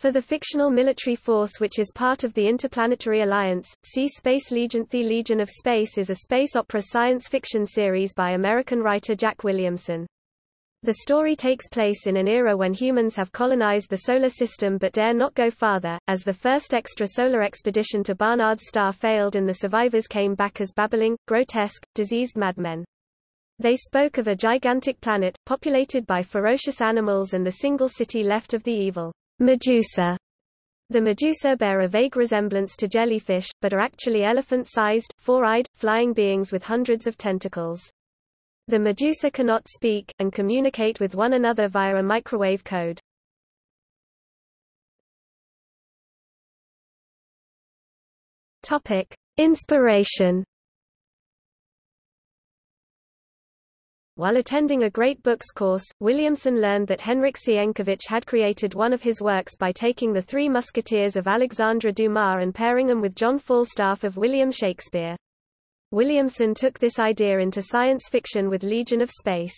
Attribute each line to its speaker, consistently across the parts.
Speaker 1: For the fictional military force which is part of the Interplanetary Alliance, see Space Legion. The Legion of Space is a space opera science fiction series by American writer Jack Williamson. The story takes place in an era when humans have colonized the solar system but dare not go farther, as the first extrasolar expedition to Barnard's star failed and the survivors came back as babbling, grotesque, diseased madmen. They spoke of a gigantic planet, populated by ferocious animals and the single city left of the evil. Medusa. The Medusa bear a vague resemblance to jellyfish, but are actually elephant-sized, four-eyed, flying beings with hundreds of tentacles. The
Speaker 2: Medusa cannot speak, and communicate with one another via a microwave code. Topic. Inspiration
Speaker 1: While attending a great books course, Williamson learned that Henrik Sienkiewicz had created one of his works by taking the Three Musketeers of Alexandre Dumas and pairing them with John Falstaff
Speaker 2: of William Shakespeare. Williamson took this idea into science fiction with Legion of Space.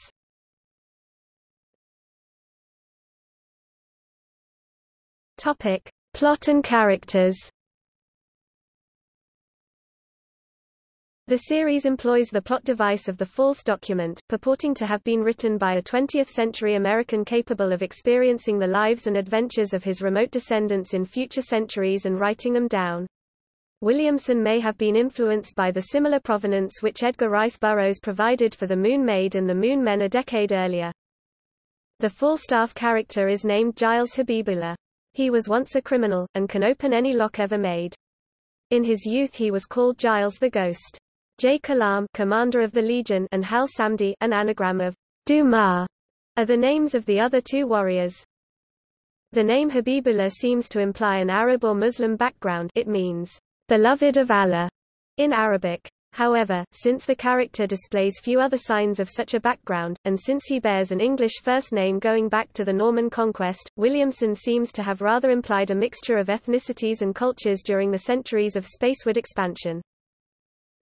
Speaker 2: Topic. Plot and characters The series employs the plot device of the false document,
Speaker 1: purporting to have been written by a 20th-century American capable of experiencing the lives and adventures of his remote descendants in future centuries and writing them down. Williamson may have been influenced by the similar provenance which Edgar Rice Burroughs provided for The Moon Maid and The Moon Men a decade earlier. The Falstaff character is named Giles Habibula. He was once a criminal, and can open any lock ever made. In his youth he was called Giles the Ghost. J. Kalam commander of the legion and Hal Samdi an anagram of Duma, are the names of the other two warriors. The name Habibullah seems to imply an Arab or Muslim background it means, beloved of Allah, in Arabic. However, since the character displays few other signs of such a background, and since he bears an English first name going back to the Norman conquest, Williamson seems to have rather implied a mixture of ethnicities and cultures during the centuries of spaceward expansion.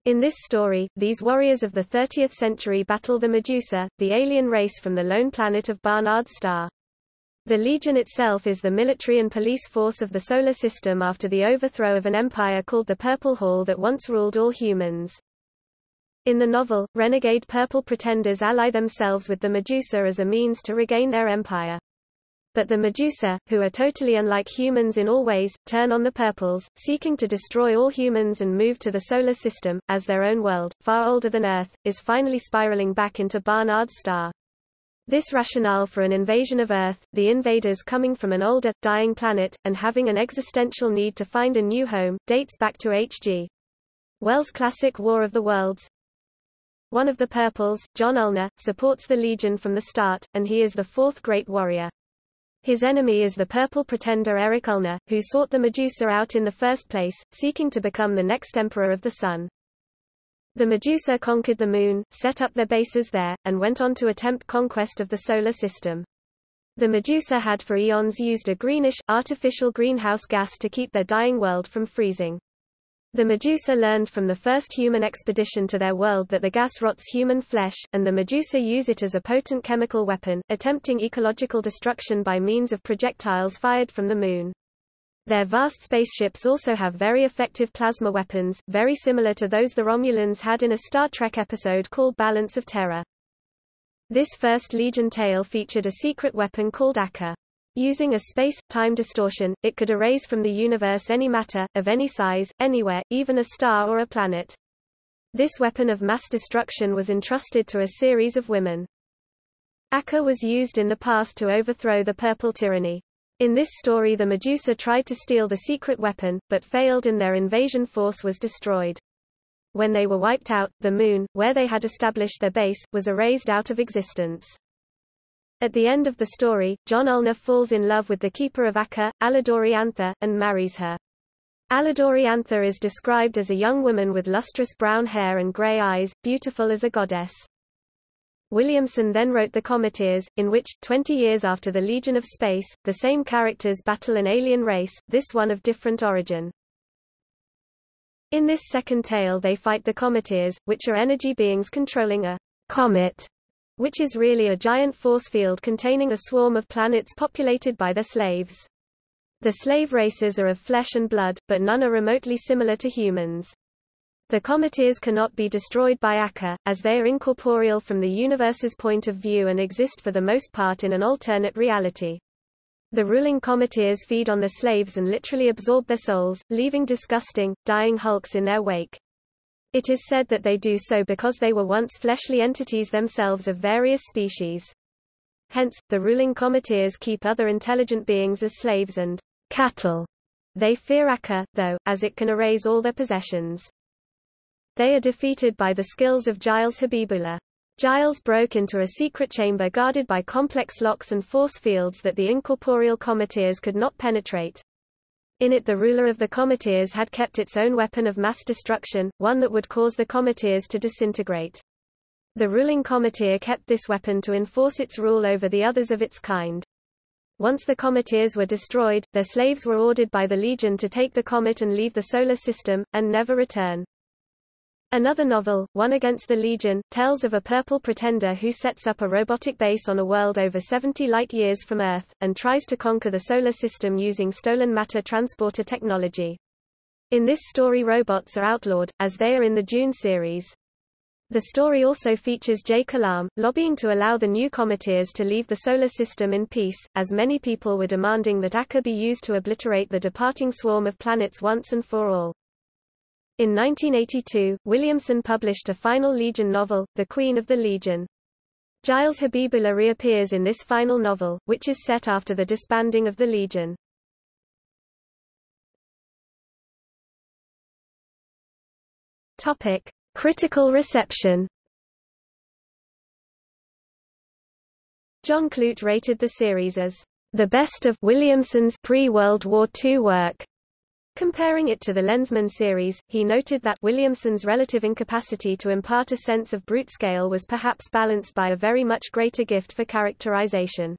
Speaker 1: In this story, these warriors of the 30th century battle the Medusa, the alien race from the lone planet of Barnard Star. The Legion itself is the military and police force of the Solar System after the overthrow of an empire called the Purple Hall that once ruled all humans. In the novel, renegade purple pretenders ally themselves with the Medusa as a means to regain their empire. But the Medusa, who are totally unlike humans in all ways, turn on the Purples, seeking to destroy all humans and move to the solar system, as their own world, far older than Earth, is finally spiraling back into Barnard's star. This rationale for an invasion of Earth, the invaders coming from an older, dying planet, and having an existential need to find a new home, dates back to H.G. Wells' classic War of the Worlds, one of the Purples, John Ulner, supports the Legion from the start, and he is the fourth great warrior. His enemy is the purple pretender Eric Ulner, who sought the Medusa out in the first place, seeking to become the next Emperor of the Sun. The Medusa conquered the Moon, set up their bases there, and went on to attempt conquest of the Solar System. The Medusa had for eons used a greenish, artificial greenhouse gas to keep their dying world from freezing. The Medusa learned from the first human expedition to their world that the gas rots human flesh, and the Medusa use it as a potent chemical weapon, attempting ecological destruction by means of projectiles fired from the moon. Their vast spaceships also have very effective plasma weapons, very similar to those the Romulans had in a Star Trek episode called Balance of Terror. This first Legion tale featured a secret weapon called Akka. Using a space-time distortion, it could erase from the universe any matter, of any size, anywhere, even a star or a planet. This weapon of mass destruction was entrusted to a series of women. Akka was used in the past to overthrow the Purple Tyranny. In this story the Medusa tried to steal the secret weapon, but failed and their invasion force was destroyed. When they were wiped out, the moon, where they had established their base, was erased out of existence. At the end of the story, John Ulner falls in love with the keeper of Akka, Alidori and marries her. Alidori is described as a young woman with lustrous brown hair and grey eyes, beautiful as a goddess. Williamson then wrote The Cometeers, in which, 20 years after The Legion of Space, the same characters battle an alien race, this one of different origin. In this second tale they fight the Cometeers, which are energy beings controlling a comet which is really a giant force field containing a swarm of planets populated by their slaves. The slave races are of flesh and blood, but none are remotely similar to humans. The cometeers cannot be destroyed by Akka, as they are incorporeal from the universe's point of view and exist for the most part in an alternate reality. The ruling cometeers feed on the slaves and literally absorb their souls, leaving disgusting, dying hulks in their wake. It is said that they do so because they were once fleshly entities themselves of various species. Hence, the ruling comiteers keep other intelligent beings as slaves and cattle. They fear Akka, though, as it can erase all their possessions. They are defeated by the skills of Giles Habibula. Giles broke into a secret chamber guarded by complex locks and force fields that the incorporeal comiteers could not penetrate, in it the ruler of the cometeers had kept its own weapon of mass destruction, one that would cause the cometeers to disintegrate. The ruling cometeer kept this weapon to enforce its rule over the others of its kind. Once the cometeers were destroyed, their slaves were ordered by the legion to take the comet and leave the solar system, and never return. Another novel, One Against the Legion, tells of a purple pretender who sets up a robotic base on a world over 70 light-years from Earth, and tries to conquer the solar system using stolen matter transporter technology. In this story robots are outlawed, as they are in the June series. The story also features Jay Kalam, lobbying to allow the new cometeers to leave the solar system in peace, as many people were demanding that Akka be used to obliterate the departing swarm of planets once and for all. In 1982, Williamson published a final Legion novel, The Queen of the Legion.
Speaker 2: Giles Habibullah reappears in this final novel, which is set after the disbanding of the Legion. Topic: Critical reception. John Clute rated the series as the best of Williamson's
Speaker 1: pre-World War II work. Comparing it to the Lensman series, he noted that Williamson's relative incapacity to impart a sense of brute scale was perhaps balanced by
Speaker 2: a very much greater gift for characterization.